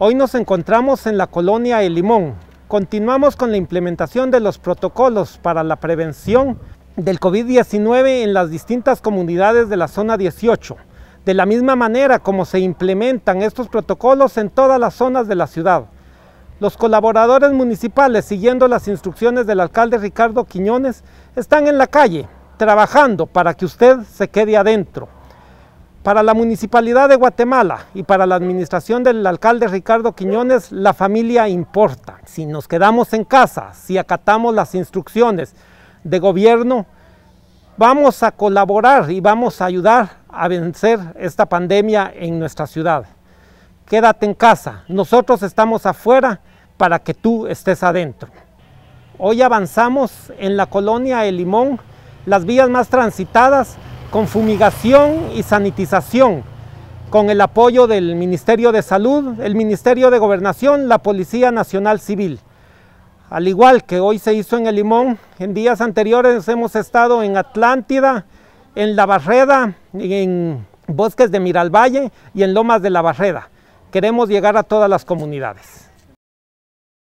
Hoy nos encontramos en la colonia El Limón. Continuamos con la implementación de los protocolos para la prevención del COVID-19 en las distintas comunidades de la zona 18. De la misma manera como se implementan estos protocolos en todas las zonas de la ciudad. Los colaboradores municipales, siguiendo las instrucciones del alcalde Ricardo Quiñones, están en la calle, trabajando para que usted se quede adentro. Para la Municipalidad de Guatemala y para la administración del alcalde Ricardo Quiñones, la familia importa. Si nos quedamos en casa, si acatamos las instrucciones de gobierno, vamos a colaborar y vamos a ayudar a vencer esta pandemia en nuestra ciudad. Quédate en casa, nosotros estamos afuera para que tú estés adentro. Hoy avanzamos en la colonia El Limón, las vías más transitadas con fumigación y sanitización, con el apoyo del Ministerio de Salud, el Ministerio de Gobernación, la Policía Nacional Civil. Al igual que hoy se hizo en El Limón, en días anteriores hemos estado en Atlántida, en La Barreda, en Bosques de Miralvalle y en Lomas de La Barreda. Queremos llegar a todas las comunidades.